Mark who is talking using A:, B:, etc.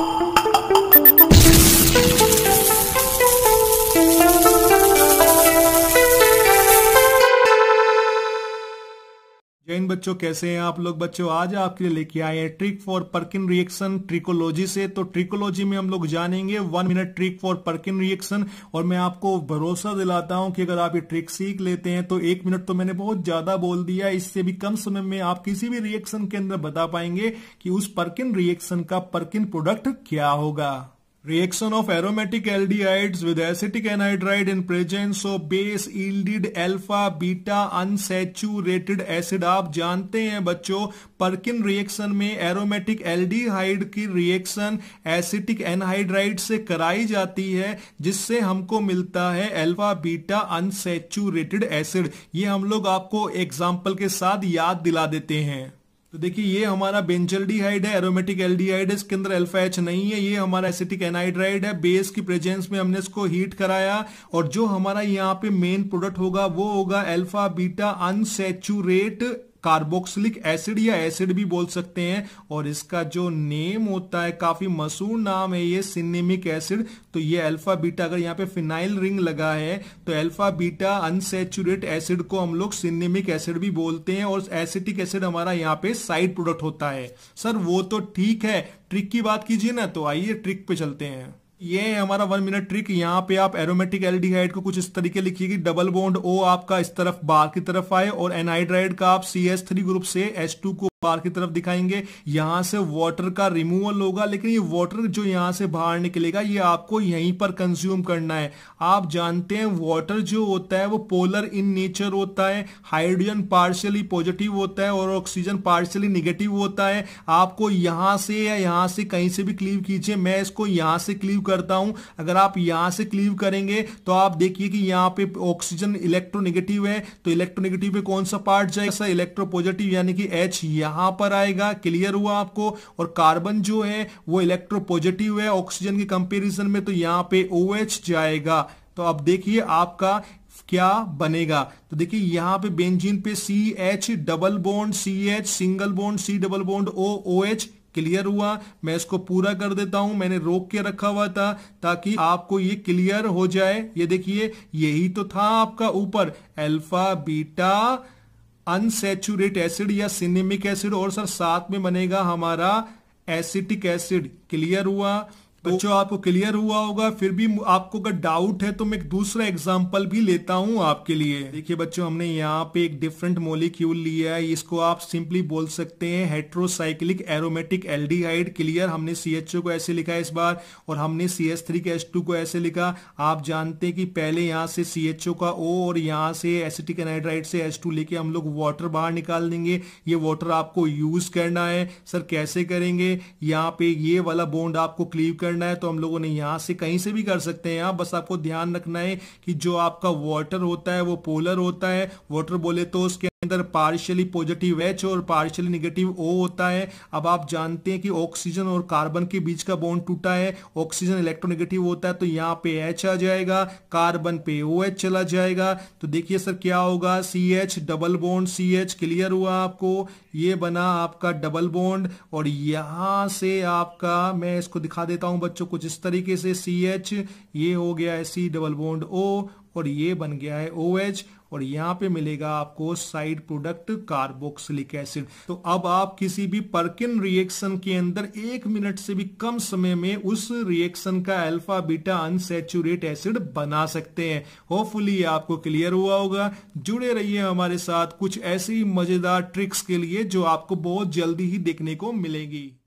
A: you Jain बच्चों कैसे हैं आप लोग बच्चों आज आपके लिए लेके आए हैं trick for Perkin reaction trickology से तो ट्रिकोलॉजी में हम लोग जानेंगे one minute trick for Perkin reaction और मैं आपको भरोसा दिलाता हूं कि अगर आप ये ट्रिक सीख लेते हैं तो एक मिनट तो मैंने बहुत ज्यादा बोल दिया इससे भी कम समय में आप किसी भी रिएक्शन के अंदर बता पाएंगे कि उस परकिन रिएक्शन का परकिन प्रोडक्ट क्या होगा Reaction of aromatic aldehydes with acetic anhydride in presence of base yielded alpha beta unsaturated acid आप जानते हैं बच्चों परकिन रिएक्शन में एरोमेटिक एल्डिहाइड की रिएक्शन एसिटिक एनहाइड्राइड से कराई जाती है जिससे हमको मिलता है अल्फा बीटा अनसेचुरेटेड एसिड ये हम लोग आपको एग्जाम्पल के साथ याद दिला देते हैं तो देखिए ये हमारा बेंचल्डिहाइड है एरोमेटिक एल्डिहाइड है इसके अंदर अल्फा एच नहीं है ये हमारा एसिटिक एनाइड्राइड है बेस की प्रेजेंस में हमने इसको हीट कराया और जो हमारा यहाँ पे मेन प्रोडक्ट होगा वो होगा alpha beta unsaturated carboxylic acid या एसिड भी बोल सकते हैं और इसका जो नेम होता है काफी मशहूर नाम है ये सिनेमिक एसिड तो ये अल्फा बीटा अगर यहाँ पे फिनाइल रिंग लगा है तो अल्फा बीटा अनसेचुरेट एसिड को हम लोग सिनेमिक एसिड भी बोलते हैं और एसिटिक एसिड हमारा यहाँ पे साइड प्रोडक्ट होता है सर वो तो ठीक है ट्रिक की बात कीजिए ना तो आइए ट्रिक पे चलते हैं ये हमारा वन मिनट ट्रिक यहाँ पे आप एरोमेटिक एल्डिहाइड को कुछ इस तरीके लिखिए कि डबल बॉन्ड ओ आपका इस तरफ बाहर की तरफ आए और एनहाइड्राइड का आप सी एस थ्री ग्रुप से एस टू को बाहर की तरफ दिखाएंगे यहां से वाटर का रिमूवल होगा लेकिन ये वाटर जो यहां से बाहर निकलेगा ये आपको यहीं पर कंज्यूम करना है आप जानते हैं वाटर जो होता है वो पोलर इन नेचर होता है हाइड्रोजन पार्शियली पॉजिटिव होता है और ऑक्सीजन पार्शियली निगेटिव होता है आपको यहां से या यहां से कहीं से भी क्लीव कीजिए मैं इसको यहां से क्लीव करता हूं अगर आप यहां से क्लीव करेंगे तो आप देखिए कि यहां पर ऑक्सीजन इलेक्ट्रोनिगेटिव है तो इलेक्ट्रोनिगेटिव पे कौन सा पार्ट जाएगा इलेक्ट्रो पॉजिटिव यानी कि एच यहां यहां पर आएगा क्लियर हुआ आपको और कार्बन जो है वो इलेक्ट्रोपॉजिटिव है ऑक्सीजन के कंपेरिजन में तो यहां पे OH जाएगा तो अब देखिए आपका क्या बनेगा तो देखिए यहां पे बेंजीन पे C H double bond C H single bond C double bond O O H clear हुआ मैं इसको पूरा कर देता हूं मैंने रोक के रखा हुआ था ताकि आपको ये क्लियर हो जाए ये देखिए यही तो था आपका ऊपर अल्फा बीटा अनसेचुरेट एसिड या सिनेमिक एसिड और सर साथ में बनेगा हमारा एसिटिक एसिड क्लियर हुआ तो- बच्चों आपको क्लियर हुआ होगा फिर भी आपको अगर डाउट है तो मैं एक दूसरा एग्जाम्पल भी लेता हूं आपके लिए देखिए बच्चों हमने यहाँ पे एक डिफरेंट मोलिक्यूल लिया है इसको आप सिंपली बोल सकते हैं हेट्रोसाइक्लिक एरोमेटिक एल्डिहाइड क्लियर हमने सी को ऐसे लिखा है इस बार और हमने सी एस थ्री के एस टू को ऐसे लिखा आप जानते हैं कि पहले यहाँ से सी एच ओ का ओ और यहाँ से एसिटिक एनाइड्राइड से एस टू लेके हम लोग वाटर बाहर निकाल देंगे ये वाटर आपको यूज करना है सर कैसे करेंगे यहाँ पे ये वाला बॉन्ड आपको क्लीव कर करना है तो हम लोगों ने यहाँ से कहीं से भी कर सकते हैं यहाँ बस आपको ध्यान रखना है कि जो आपका वाटर होता है वो पोलर होता है वाटर बोले तो उसके अंदर पार्शियली पॉजिटिव एच और पार्शियली निगेटिव ओ होता है अब आप जानते हैं कि ऑक्सीजन और कार्बन के बीच का बॉन्ड टूटा है ऑक्सीजन इलेक्ट्रोनेगेटिव होता है तो यहाँ पे एच आ जाएगा कार्बन पे ओ OH एच चला जाएगा तो देखिए सर क्या होगा C H double bond C H clear हुआ आपको ये बना आपका डबल बॉन्ड और यहाँ से आपका मैं इसको दिखा देता हूँ बच्चों कुछ इस तरीके से सी एच ये हो गया है सी डबल बॉन्ड ओ और ये बन गया है ओ OH और यहाँ पे मिलेगा आपको साइड प्रोडक्ट कार्बोक्सिलिक एसिड तो अब आप किसी भी परकिन रिएक्शन के अंदर एक मिनट से भी कम समय में उस रिएक्शन का अल्फा बीटा अनसेचुरेट एसिड बना सकते हैं होपफुली ये आपको क्लियर हुआ होगा जुड़े रहिए हमारे साथ कुछ ऐसी मजेदार ट्रिक्स के लिए जो आपको बहुत जल्दी ही देखने को मिलेगी